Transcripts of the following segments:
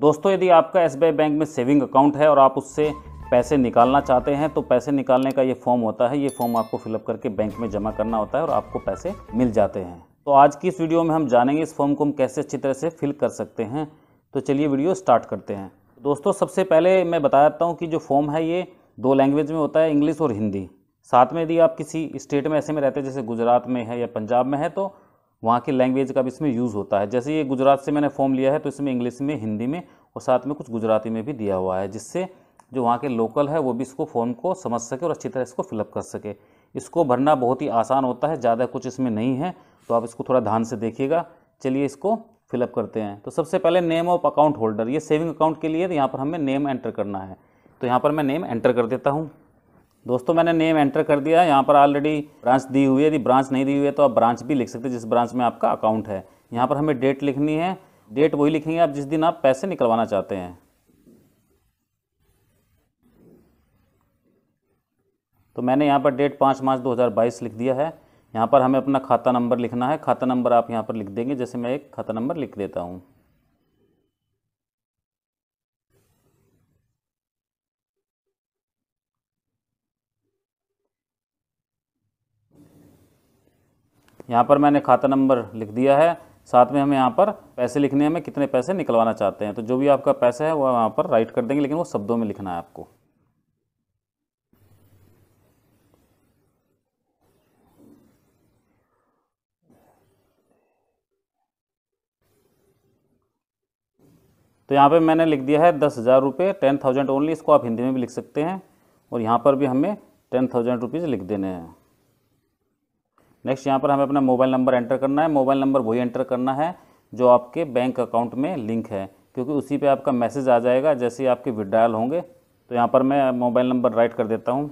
दोस्तों यदि आपका एस बैंक में सेविंग अकाउंट है और आप उससे पैसे निकालना चाहते हैं तो पैसे निकालने का ये फॉर्म होता है ये फॉर्म आपको फिलअप करके बैंक में जमा करना होता है और आपको पैसे मिल जाते हैं तो आज की इस वीडियो में हम जानेंगे इस फॉर्म को हम कैसे अच्छी तरह से फिल कर सकते हैं तो चलिए वीडियो स्टार्ट करते हैं दोस्तों सबसे पहले मैं बता देता हूँ कि जो फॉर्म है ये दो लैंग्वेज में होता है इंग्लिश और हिंदी साथ में यदि आप किसी स्टेट में ऐसे में रहते हैं जैसे गुजरात में है या पंजाब में है तो वहाँ की लैंग्वेज का भी इसमें यूज़ होता है जैसे ये गुजरात से मैंने फॉर्म लिया है तो इसमें इंग्लिश में हिंदी में और साथ में कुछ गुजराती में भी दिया हुआ है जिससे जो वहाँ के लोकल है वो भी इसको फॉर्म को समझ सके और अच्छी तरह इसको फिलअप कर सके इसको भरना बहुत ही आसान होता है ज़्यादा कुछ इसमें नहीं है तो आप इसको थोड़ा ध्यान से देखिएगा चलिए इसको फिलअप करते हैं तो सबसे पहले नेम ऑफ अकाउंट होल्डर ये सेविंग अकाउंट के लिए तो यहाँ पर हमें नेम एंटर करना है तो यहाँ पर मैं नेम एंटर कर देता हूँ दोस्तों मैंने नेम एंटर कर दिया यहाँ पर ऑलरेडी ब्रांच दी हुई है यदि ब्रांच नहीं दी हुई है तो आप ब्रांच भी लिख सकते हैं जिस ब्रांच में आपका अकाउंट है यहाँ पर हमें डेट लिखनी है डेट वही लिखेंगे आप जिस दिन आप पैसे निकलवाना चाहते हैं तो मैंने यहाँ पर डेट पाँच मार्च दो लिख दिया है यहाँ पर हमें अपना खाता नंबर लिखना है खाता नंबर आप यहाँ पर लिख देंगे जैसे मैं एक खाता नंबर लिख देता हूँ यहाँ पर मैंने खाता नंबर लिख दिया है साथ में हम यहाँ पर पैसे लिखने हैं हमें कितने पैसे निकलवाना चाहते हैं तो जो भी आपका पैसा है वो यहाँ पर राइट कर देंगे लेकिन वो शब्दों में लिखना है आपको तो यहाँ पे मैंने लिख दिया है दस हज़ार रुपये टेन थाउजेंड ओनली इसको आप हिंदी में भी लिख सकते हैं और यहाँ पर भी हमें टेन थाउजेंड रुपीज़ लिख देने हैं नेक्स्ट यहाँ पर हमें अपना मोबाइल नंबर एंटर करना है मोबाइल नंबर वही एंटर करना है जो आपके बैंक अकाउंट में लिंक है क्योंकि उसी पे आपका मैसेज आ जाएगा जैसे ही आपके विड्रायल होंगे तो यहाँ पर मैं मोबाइल नंबर राइट कर देता हूँ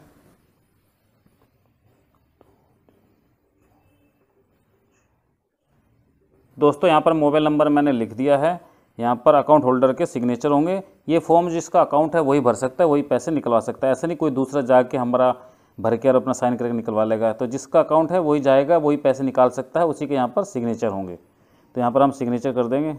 दोस्तों यहाँ पर मोबाइल नंबर मैंने लिख दिया है यहाँ पर अकाउंट होल्डर के सिग्नेचर होंगे ये फॉर्म जिसका अकाउंट है वही भर सकता है वही पैसे निकलवा सकता है ऐसे नहीं कोई दूसरा जाके हमारा भर के और अपना साइन करके निकलवा लेगा तो जिसका अकाउंट है वही जाएगा वही पैसे निकाल सकता है उसी के यहाँ पर सिग्नेचर होंगे तो यहाँ पर हम सिग्नेचर कर देंगे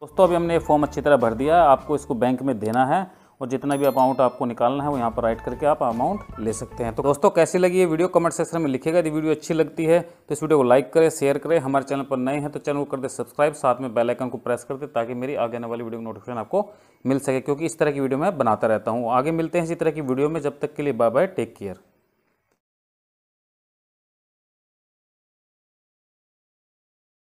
दोस्तों अभी हमने ये फॉर्म अच्छी तरह भर दिया आपको इसको बैंक में देना है और जितना भी अमाउंट आपको निकालना है वो यहाँ पर राइट करके आप अमाउंट ले सकते हैं तो दोस्तों कैसी लगी ये वीडियो कमेंट सेक्शन में लिखेगा यदि वीडियो अच्छी लगती है तो इस वीडियो को लाइक करें शेयर करें हमारे चैनल पर नए हैं तो चैनल को कर दे सब्सक्राइब साथ में बेलाइकन को प्रेस कर दे ताकि मेरी आगे आने वाली वीडियो की नोटिफिकेशन आपको मिल सके क्योंकि इस तरह की वीडियो मैं बनाता रहता हूँ आगे मिलते हैं इसी तरह की वीडियो में जब तक के लिए बाय बाय टेक केयर